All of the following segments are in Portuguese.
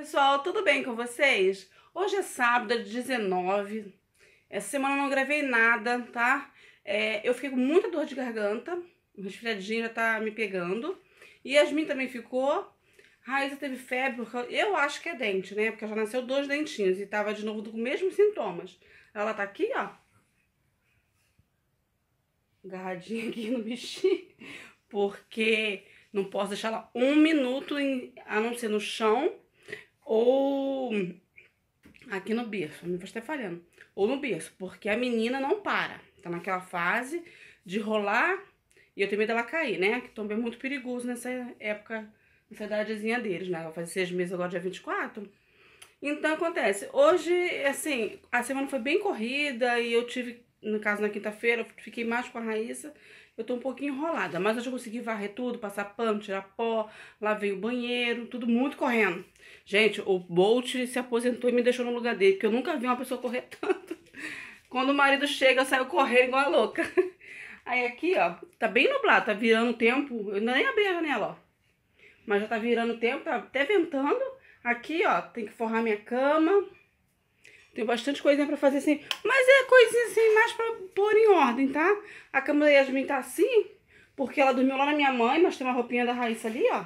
pessoal, tudo bem com vocês? Hoje é sábado, é 19. Essa semana eu não gravei nada, tá? É, eu fiquei com muita dor de garganta, o resfriadinho já tá me pegando. E Yasmin também ficou. Raíssa teve febre, porque eu acho que é dente, né? Porque já nasceu dois dentinhos e tava de novo com os mesmos sintomas. Ela tá aqui, ó. Agarradinha aqui no bichinho. Porque não posso deixar ela um minuto, em, a não ser no chão ou aqui no berço, não vou estar falhando, ou no berço, porque a menina não para, tá naquela fase de rolar e eu tenho medo dela cair, né? Que também é muito perigoso nessa época, nessa idadezinha deles, né? Ela faz seis meses, agora dia 24. Então acontece, hoje, assim, a semana foi bem corrida e eu tive, no caso na quinta-feira, eu fiquei mais com a Raíssa eu tô um pouquinho enrolada, mas eu já consegui varrer tudo, passar pano, tirar pó, lavei o banheiro, tudo muito correndo. Gente, o Bolt se aposentou e me deixou no lugar dele, porque eu nunca vi uma pessoa correr tanto. Quando o marido chega, eu saio correndo igual a louca. Aí aqui, ó, tá bem nublado, tá virando tempo. Eu nem abri a janela, ó. Mas já tá virando tempo, tá até ventando. Aqui, ó, tem que forrar minha cama. Tem bastante coisinha pra fazer assim. Mas é coisinha assim, mais pra pôr em ordem, tá? A cama da Yasmin tá assim, porque ela dormiu lá na minha mãe, mas tem uma roupinha da Raíssa ali, ó.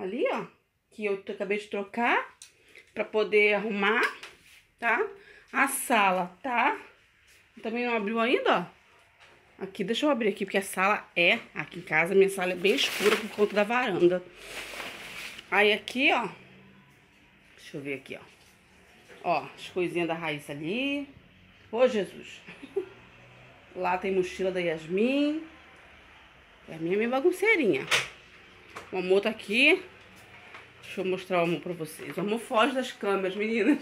Ali, ó. Que eu acabei de trocar pra poder arrumar, tá? A sala, tá? Também não abriu ainda, ó. Aqui, deixa eu abrir aqui, porque a sala é... Aqui em casa, minha sala é bem escura por conta da varanda. Aí aqui, ó. Deixa eu ver aqui, ó. Ó, as coisinhas da raiz ali. Ô, Jesus. Lá tem mochila da Yasmin. Yasmin é minha bagunceirinha. O amor tá aqui. Deixa eu mostrar o amor pra vocês. O amor foge das câmeras, meninas.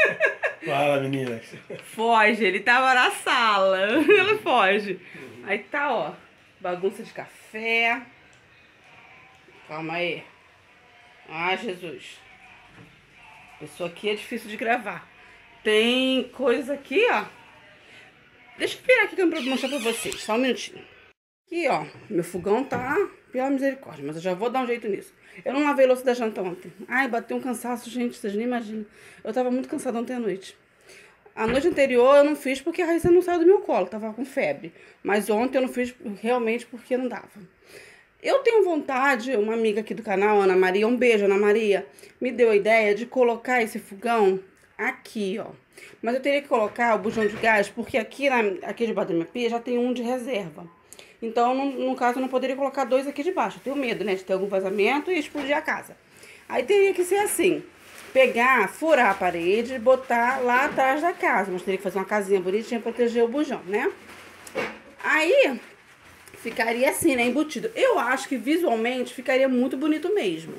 Fala, meninas. Foge, ele tava na sala. Ele foge. Aí tá, ó. Bagunça de café. Calma aí. Ah, Jesus. Isso aqui é difícil de gravar. Tem coisa aqui, ó. Deixa eu pegar aqui que eu vou mostrar pra vocês. Só um minutinho. Aqui, ó. Meu fogão tá... Pior misericórdia. Mas eu já vou dar um jeito nisso. Eu não lavei louça da janta ontem. Ai, bateu um cansaço, gente. Vocês nem imaginam. Eu tava muito cansada ontem à noite. A noite anterior eu não fiz porque a Raíssa não saiu do meu colo. Tava com febre. Mas ontem eu não fiz realmente porque não dava. Eu tenho vontade, uma amiga aqui do canal, Ana Maria, um beijo, Ana Maria, me deu a ideia de colocar esse fogão aqui, ó. Mas eu teria que colocar o bujão de gás, porque aqui, na, aqui debaixo da minha pia já tem um de reserva. Então, no, no caso, eu não poderia colocar dois aqui debaixo. Eu tenho medo, né, de ter algum vazamento e explodir a casa. Aí teria que ser assim, pegar, furar a parede e botar lá atrás da casa. Mas teria que fazer uma casinha bonitinha, proteger o bujão, né? Aí, Ficaria assim, né? Embutido. Eu acho que visualmente ficaria muito bonito mesmo.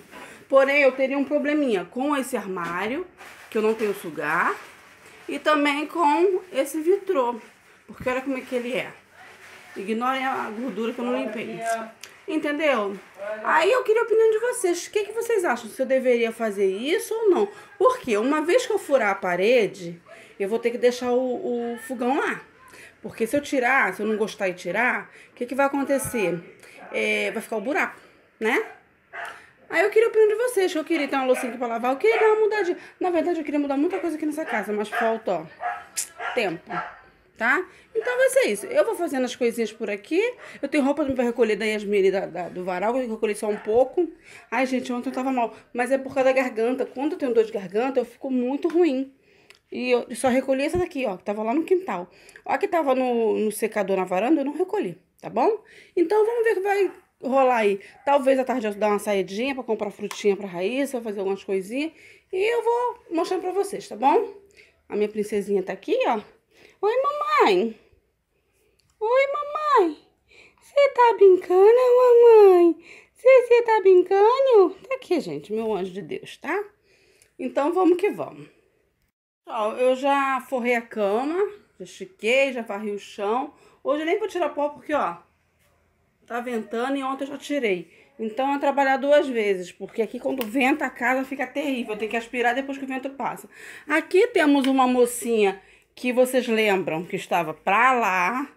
Porém, eu teria um probleminha com esse armário, que eu não tenho sugar, e também com esse vitrô. Porque olha como é que ele é. Ignorem a gordura que eu não limpei. Entendeu? Aí eu queria a opinião de vocês. O que, que vocês acham? Se eu deveria fazer isso ou não? Porque uma vez que eu furar a parede, eu vou ter que deixar o, o fogão lá. Porque se eu tirar, se eu não gostar e tirar, o que, que vai acontecer? É, vai ficar o buraco, né? Aí eu queria a opinião de vocês, que eu queria ter uma loucinha aqui pra lavar, eu queria dar uma mudadinha. Na verdade, eu queria mudar muita coisa aqui nessa casa, mas falta, ó, tempo, tá? Então vai ser isso. Eu vou fazendo as coisinhas por aqui. Eu tenho roupa pra recolher da Yasmini da, da, do varal, eu recolhi só um pouco. Ai, gente, ontem eu tava mal, mas é por causa da garganta. Quando eu tenho dor de garganta, eu fico muito ruim. E eu só recolhi essa daqui, ó, que tava lá no quintal. Ó, que tava no, no secador na varanda, eu não recolhi, tá bom? Então, vamos ver o que vai rolar aí. Talvez à tarde eu dar uma saidinha pra comprar frutinha pra Raíssa, fazer algumas coisinhas. E eu vou mostrando pra vocês, tá bom? A minha princesinha tá aqui, ó. Oi, mamãe. Oi, mamãe. Você tá brincando, mamãe? Você tá brincando? Tá aqui, gente, meu anjo de Deus, tá? Então, vamos que vamos. Ó, eu já forrei a cama, já estiquei, já varri o chão. Hoje eu nem vou tirar pó porque, ó, tá ventando e ontem eu já tirei. Então é trabalhar duas vezes, porque aqui quando venta a casa fica terrível, tem que aspirar depois que o vento passa. Aqui temos uma mocinha que vocês lembram que estava pra lá,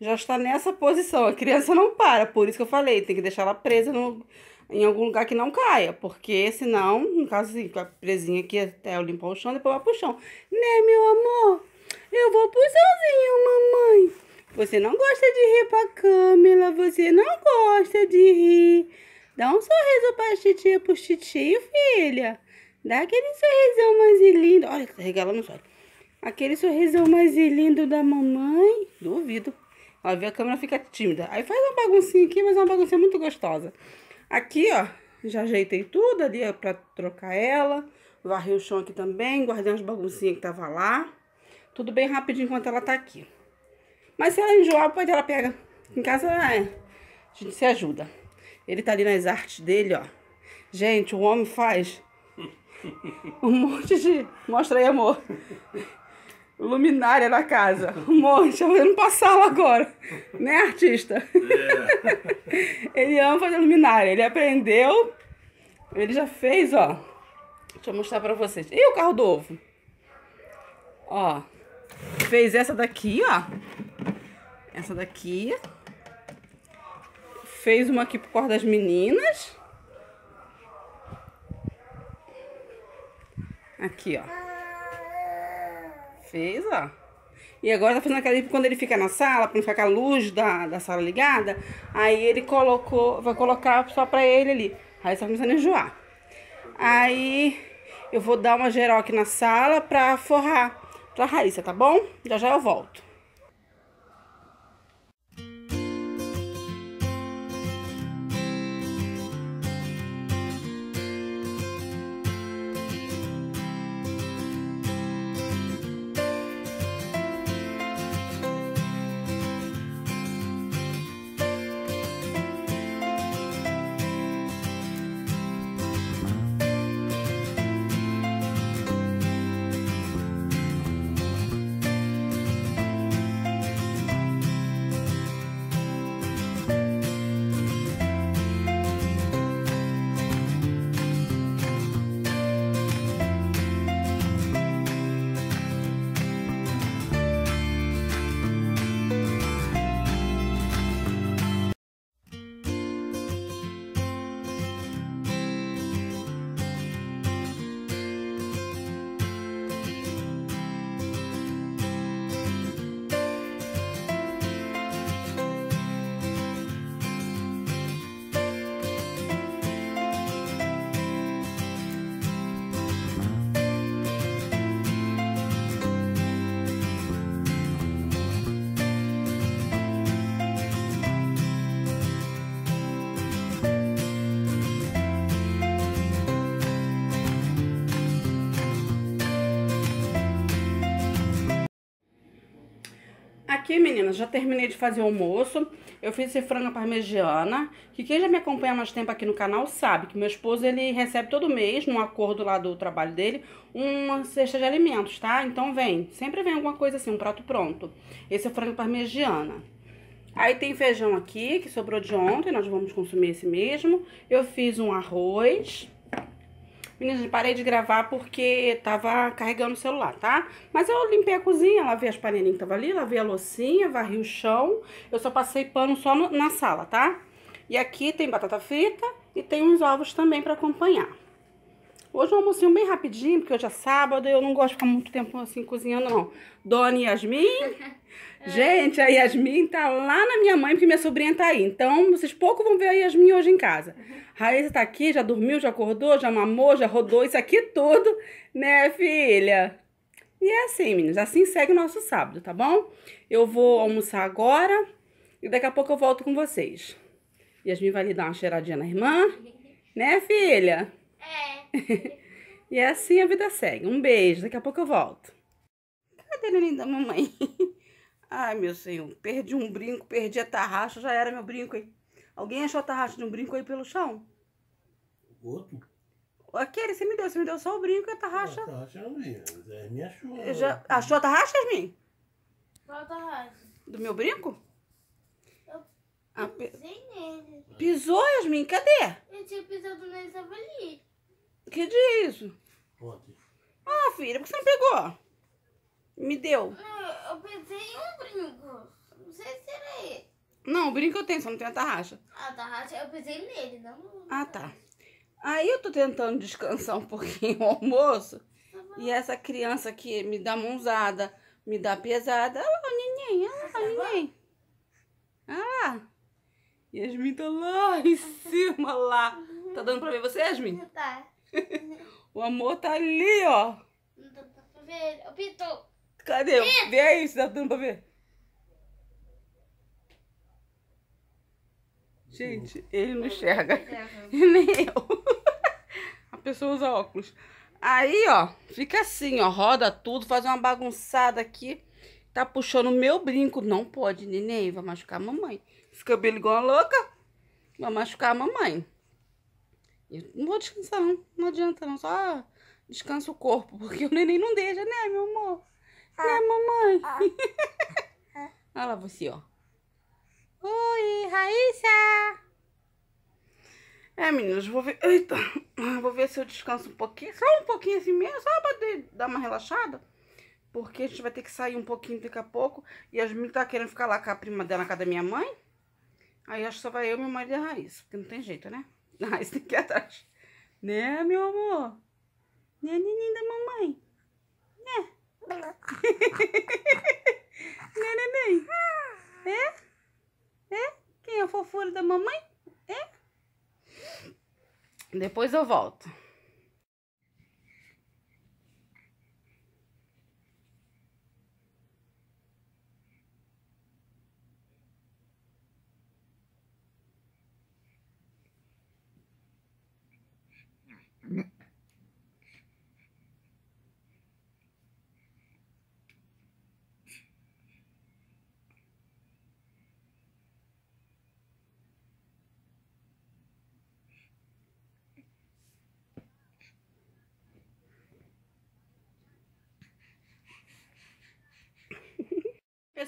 já está nessa posição. A criança não para, por isso que eu falei, tem que deixar ela presa no em algum lugar que não caia, porque senão, no caso assim, com a presinha aqui até eu limpar o chão, depois vai pro chão. Né, meu amor? Eu vou pro chãozinho, mamãe. Você não gosta de rir pra Camila, você não gosta de rir. Dá um sorriso pra titia, pro titio, filha. Dá aquele sorrisão mais lindo. Olha, tá regalando só. Aquele sorrisão mais lindo da mamãe. Duvido. Ela vê a câmera fica tímida. Aí faz uma baguncinha aqui, mas é uma baguncinha muito gostosa. Aqui, ó, já ajeitei tudo ali ó, pra trocar ela. Varri o chão aqui também, guardei umas baguncinhas que tava lá. Tudo bem rapidinho enquanto ela tá aqui. Mas se ela enjoar, depois ela pega. Em casa, é, a gente se ajuda. Ele tá ali nas artes dele, ó. Gente, o homem faz um monte de... Mostra aí, amor luminária na casa. Um monte, eu não passá agora. né artista. É. ele ama fazer luminária. Ele aprendeu. Ele já fez, ó. Deixa eu mostrar pra vocês. E o carro do ovo? Ó. Fez essa daqui, ó. Essa daqui. Fez uma aqui pro causa das meninas. Aqui, ó. Fez, ó. E agora tá fazendo aquela quando ele fica na sala, pra não ficar com a luz da, da sala ligada, aí ele colocou, vai colocar só pra ele ali. Aí tá começando a enjoar. Aí eu vou dar uma geral aqui na sala pra forrar pra Raíssa, tá bom? Já já eu volto. Aqui, meninas, já terminei de fazer o almoço. Eu fiz esse frango parmegiana, que quem já me acompanha há mais tempo aqui no canal sabe que meu esposo, ele recebe todo mês, num acordo lá do trabalho dele, uma cesta de alimentos, tá? Então vem, sempre vem alguma coisa assim, um prato pronto. Esse é o frango parmegiana. Aí tem feijão aqui, que sobrou de ontem, nós vamos consumir esse mesmo. Eu fiz um arroz, Meninas, parei de gravar porque tava carregando o celular, tá? Mas eu limpei a cozinha, lavei as panelinhas que tava ali, lavei a loucinha, varri o chão. Eu só passei pano só no, na sala, tá? E aqui tem batata frita e tem uns ovos também pra acompanhar. Hoje um almocinho bem rapidinho, porque hoje é sábado, e eu não gosto de ficar muito tempo assim cozinhando, não. Dona Yasmin. É. Gente, a Yasmin tá lá na minha mãe, porque minha sobrinha tá aí. Então, vocês pouco vão ver a Yasmin hoje em casa. Uhum. Raíssa tá aqui, já dormiu, já acordou, já mamou, já rodou isso aqui tudo, né, filha? E é assim, meninas. Assim segue o nosso sábado, tá bom? Eu vou almoçar agora e daqui a pouco eu volto com vocês. Yasmin vai lhe dar uma cheiradinha na irmã, né, filha? e é assim a vida segue. Um beijo, daqui a pouco eu volto. Cadê a linda da mamãe? Ai, meu senhor, perdi um brinco, perdi a tarraxa, já era meu brinco, hein? Alguém achou a tarraxa de um brinco aí pelo chão? Outro? Aquele, você me deu, você me deu só o brinco e a tarraxa. a tarraxa é não vi, a é, achou. Eu já... Achou a tarraxa, Yasmin? Qual a tarraxa? Do meu brinco? Eu ah, pisei nele. Pisou, Yasmin? Cadê? Eu tinha pisado nele, estava ali. Que dia é isso? Ontem. Ah, filha, por que você não pegou? Me deu. Eu, eu pensei em um brinco. Não sei se era ele. Não, o brinco eu tenho, só não tem a tarraxa. A tarraxa, eu pensei nele, não. Ah, tá. Aí eu tô tentando descansar um pouquinho o almoço. E essa criança aqui me dá mãozada, me dá pesada. Olha lá, o neném, olha lá, o neném. Ah! Yasmin tá lá em cima, lá. Tá dando pra ver você, Yasmin? Tá. o amor tá ali, ó. Não dá pra ver. Ô, Pito. Cadê? Pito. Vê aí se dá tá dando pra ver. Gente, ele não enxerga. E nem eu. A pessoa usa óculos. Aí, ó, fica assim, ó, roda tudo, faz uma bagunçada aqui. Tá puxando o meu brinco. Não pode, neném, vai machucar a mamãe. Esse cabelo igual a louca, vai machucar a mamãe não vou descansar, não. Não adianta, não. Só descansa o corpo, porque o neném não deixa, né, meu amor? Ah. Né, mamãe? Ah. ah. Olha lá você, ó. Oi, Raíssa! É, meninas, vou ver. Eita! Ah, vou ver se eu descanso um pouquinho. Só um pouquinho assim mesmo, só pra dar uma relaxada. Porque a gente vai ter que sair um pouquinho daqui a pouco. E as meninas tá querendo ficar lá com a prima dela, na casa da minha mãe. Aí acho que só vai eu, meu marido e a Raíssa. Porque não tem jeito, né? Ah, esse daqui atrás. Né, meu amor? Né, neném da mamãe? Né? né, neném? É? É? Quem é a fofura da mamãe? É? Depois eu volto.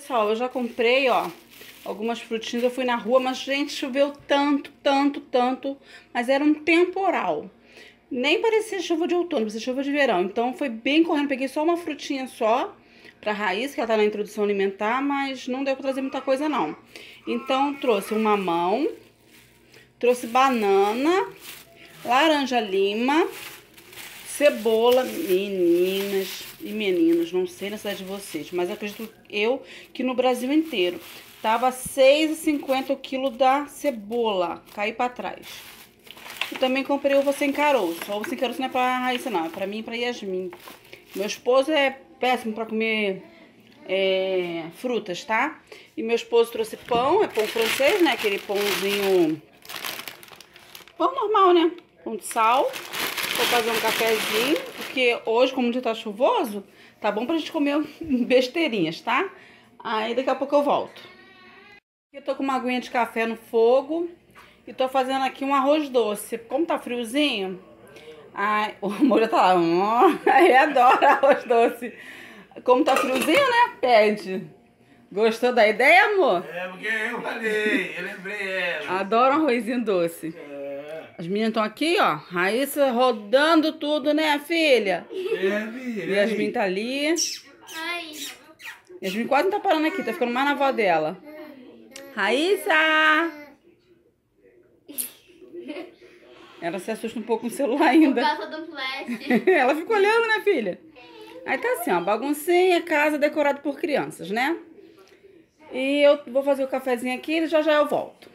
pessoal, eu já comprei, ó, algumas frutinhas. Eu fui na rua, mas, gente, choveu tanto, tanto, tanto. Mas era um temporal. Nem parecia chuva de outono, parecia chuva de verão. Então, foi bem correndo. Peguei só uma frutinha só pra raiz, que ela tá na introdução alimentar, mas não deu pra trazer muita coisa, não. Então, trouxe um mamão, trouxe banana, laranja lima Cebola, meninas e meninos, não sei na cidade de vocês, mas acredito eu que no Brasil inteiro. Tava 6,50 o quilo da cebola, caiu para trás. E também comprei ovo sem caroço. O ovo sem caroço não é pra Raíssa não, é pra mim e pra Yasmin. Meu esposo é péssimo pra comer é, frutas, tá? E meu esposo trouxe pão, é pão francês, né? Aquele pãozinho... Pão normal, né? Pão de sal, Vou fazer um cafezinho, porque hoje, como o dia tá chuvoso, tá bom pra gente comer besteirinhas, tá? Aí daqui a pouco eu volto. Eu tô com uma aguinha de café no fogo e tô fazendo aqui um arroz doce. Como tá friozinho, ai, o amor tá lá, ele hum, adora arroz doce. Como tá friozinho, né? Pede. Gostou da ideia, amor? É, porque eu falei, eu lembrei ela. Adoro arrozinho doce. É. As meninas estão aqui, ó. Raíssa rodando tudo, né, filha? É, filha. Yasmin tá ali. Ai. Yasmin quase não tá parando aqui, tá ficando mais na avó dela. Raíssa! Ela se assusta um pouco com o celular ainda. Por causa do flash. Ela fica olhando, né, filha? Aí tá assim, ó. Baguncinha, casa decorada por crianças, né? E eu vou fazer o cafezinho aqui e já já eu volto.